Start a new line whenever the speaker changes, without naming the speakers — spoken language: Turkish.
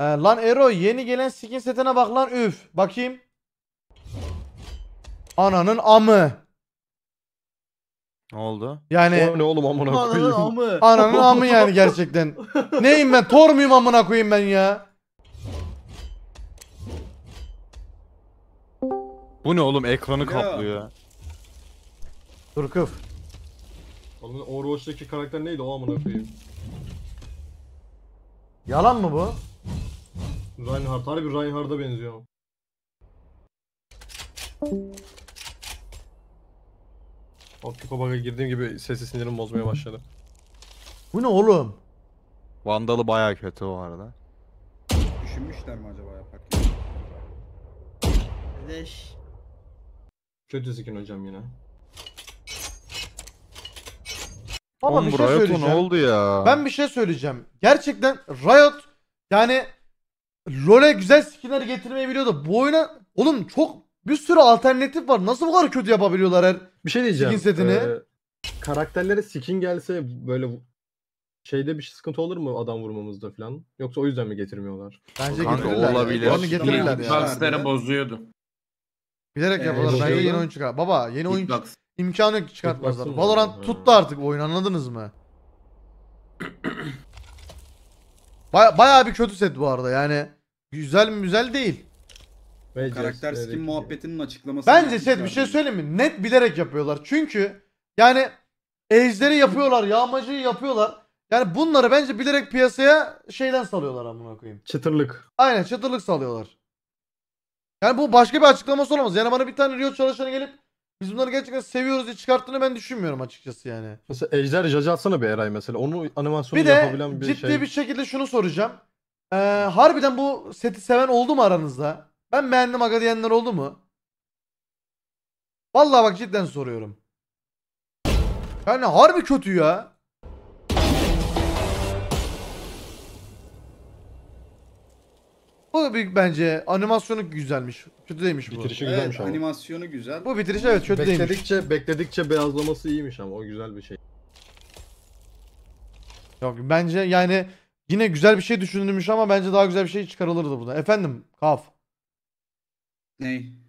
Ee, lan Ero yeni gelen skin setine bak lan üf. Bakayım. Ananın amı. Ne oldu? Yani ne oğlum amına Ananın koyayım. amı. ananın amı yani gerçekten. Neyim ben? Tor muyum amına koyayım ben ya? Bu ne oğlum ekranı kaplıyor. Dur kıf. Oğlum Overwatch'taki karakter neydi o amına koyayım? Yalan mı bu? Reinhardt harbi Reinhardt'a benziyor. O Pikobag'a girdiğim gibi sesi sinirim bozmaya başladı. Bu ne oğlum? Vandalı baya kötü o arada. Düşünmüşler mi acaba yapak? Kardeş. Kötü skin hocam yine. Baba Oğlum bir şey Riot'a ne söyleyeceğim. oldu ya? Ben bir şey söyleyeceğim. Gerçekten Riot yani Role güzel skinler getirmeyi biliyor bu oyuna oğlum çok bir sürü alternatif var. Nasıl bu kadar kötü yapabiliyorlar her Bir şey diyeceğim. skin setini? Ee, karakterlere skin gelse böyle şeyde bir sıkıntı olur mu adam vurmamızda falan? Yoksa o yüzden mi getirmiyorlar? Bence Kanka, olabilir. Onu getirirler ya. Hitbox'ları bozuyordu. Bilerek Ee, yaparlar. Bence yeni oyun çıkar. Baba yeni oyun Hitbox. imkanı yok ki çıkartmazlar. Valorant He. tuttu artık bu oyun anladınız mı? Baya, bayağı bir kötü set bu arada yani. Güzel güzel değil. Bence Karakter skin muhabbetinin açıklaması. Bence set bir şey söyleyeyim mi? Net bilerek yapıyorlar. Çünkü yani ejderi yapıyorlar, yağmacıyı yapıyorlar. Yani bunları bence bilerek piyasaya şeyden salıyorlar amına koyayım. Çıtırlık. Aynen çıtırlık salıyorlar. Yani bu başka bir açıklaması olamaz. Yani bana bir tane Riot çalışanı gelip biz bunları gerçekten seviyoruz diye çıkarttığını ben düşünmüyorum açıkçası yani. Mesela Ejder Jajı atsana bir Eray mesela. Onu animasyonu yapabilen bir şey. Bir de ciddi bir şekilde şunu soracağım. Ee, harbiden bu seti seven oldu mu aranızda? Ben beğendim aga diyenler oldu mu? Vallahi bak cidden soruyorum. Yani harbi kötü ya. Bu bir bence animasyonu güzelmiş. Kötü değilmiş bu. Bitirişi güzelmiş Evet, ama. animasyonu güzel. Bu bitiriş evet kötü değilmiş. Bekledikçe, bekledikçe beyazlaması iyiymiş ama o güzel bir şey. Yok bence yani Yine güzel bir şey düşünülmüş ama bence daha güzel bir şey çıkarılırdı burada. Efendim Kaf. Ney?